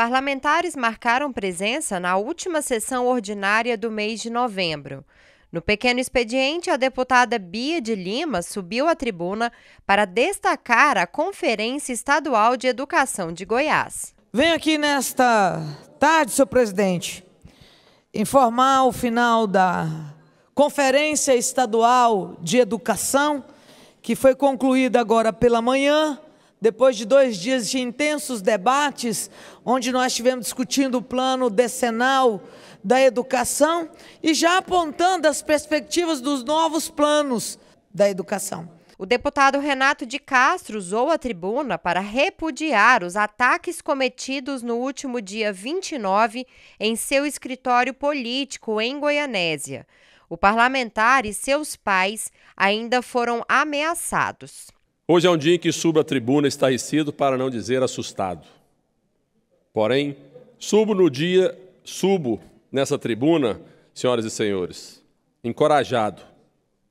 Parlamentares marcaram presença na última sessão ordinária do mês de novembro. No pequeno expediente, a deputada Bia de Lima subiu à tribuna para destacar a Conferência Estadual de Educação de Goiás. Venho aqui nesta tarde, senhor presidente, informar o final da Conferência Estadual de Educação, que foi concluída agora pela manhã depois de dois dias de intensos debates, onde nós estivemos discutindo o plano decenal da educação e já apontando as perspectivas dos novos planos da educação. O deputado Renato de Castro usou a tribuna para repudiar os ataques cometidos no último dia 29 em seu escritório político em Goianésia. O parlamentar e seus pais ainda foram ameaçados. Hoje é um dia em que subo à tribuna estarrecido para não dizer assustado. Porém, subo no dia, subo nessa tribuna, senhoras e senhores, encorajado,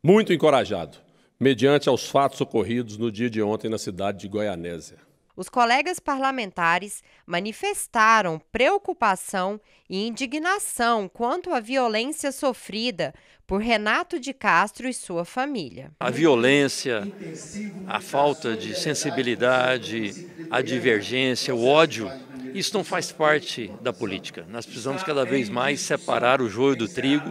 muito encorajado, mediante aos fatos ocorridos no dia de ontem na cidade de Goianésia os colegas parlamentares manifestaram preocupação e indignação quanto à violência sofrida por Renato de Castro e sua família. A violência, a falta de sensibilidade, a divergência, o ódio isso não faz parte da política. Nós precisamos cada vez mais separar o joio do trigo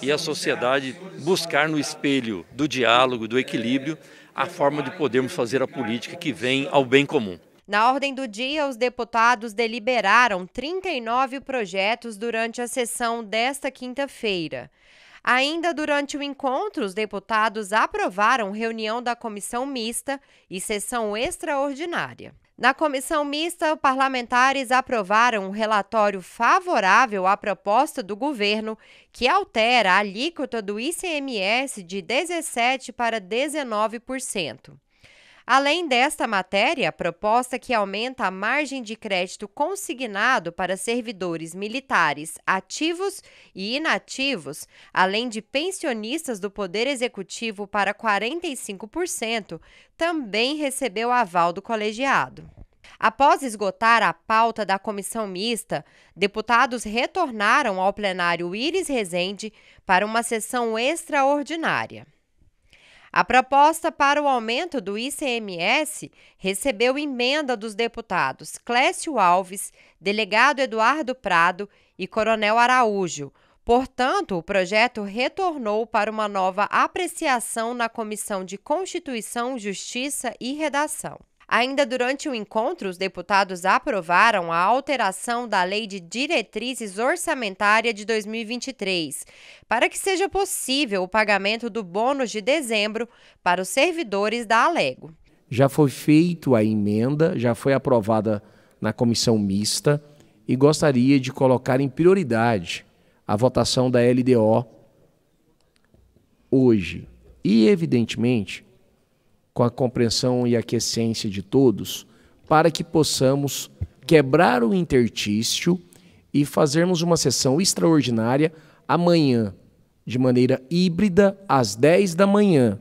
e a sociedade buscar no espelho do diálogo, do equilíbrio, a forma de podermos fazer a política que vem ao bem comum. Na ordem do dia, os deputados deliberaram 39 projetos durante a sessão desta quinta-feira. Ainda durante o encontro, os deputados aprovaram reunião da comissão mista e sessão extraordinária. Na comissão mista, parlamentares aprovaram um relatório favorável à proposta do governo que altera a alíquota do ICMS de 17% para 19%. Além desta matéria, a proposta que aumenta a margem de crédito consignado para servidores militares ativos e inativos, além de pensionistas do Poder Executivo para 45%, também recebeu aval do colegiado. Após esgotar a pauta da comissão mista, deputados retornaram ao plenário Iris Rezende para uma sessão extraordinária. A proposta para o aumento do ICMS recebeu emenda dos deputados Clécio Alves, delegado Eduardo Prado e Coronel Araújo. Portanto, o projeto retornou para uma nova apreciação na Comissão de Constituição, Justiça e Redação. Ainda durante o encontro, os deputados aprovaram a alteração da Lei de Diretrizes Orçamentária de 2023, para que seja possível o pagamento do bônus de dezembro para os servidores da Alego. Já foi feita a emenda, já foi aprovada na comissão mista e gostaria de colocar em prioridade a votação da LDO hoje. E, evidentemente, com a compreensão e a aquiescência de todos, para que possamos quebrar o intertício e fazermos uma sessão extraordinária amanhã, de maneira híbrida, às 10 da manhã,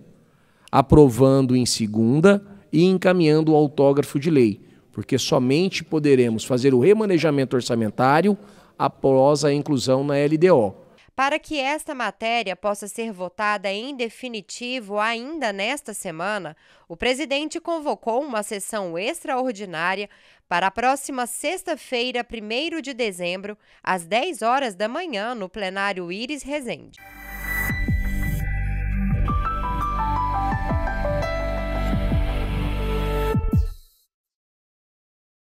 aprovando em segunda e encaminhando o autógrafo de lei, porque somente poderemos fazer o remanejamento orçamentário após a inclusão na LDO. Para que esta matéria possa ser votada em definitivo ainda nesta semana, o presidente convocou uma sessão extraordinária para a próxima sexta-feira, 1 de dezembro, às 10 horas da manhã, no plenário Iris Rezende.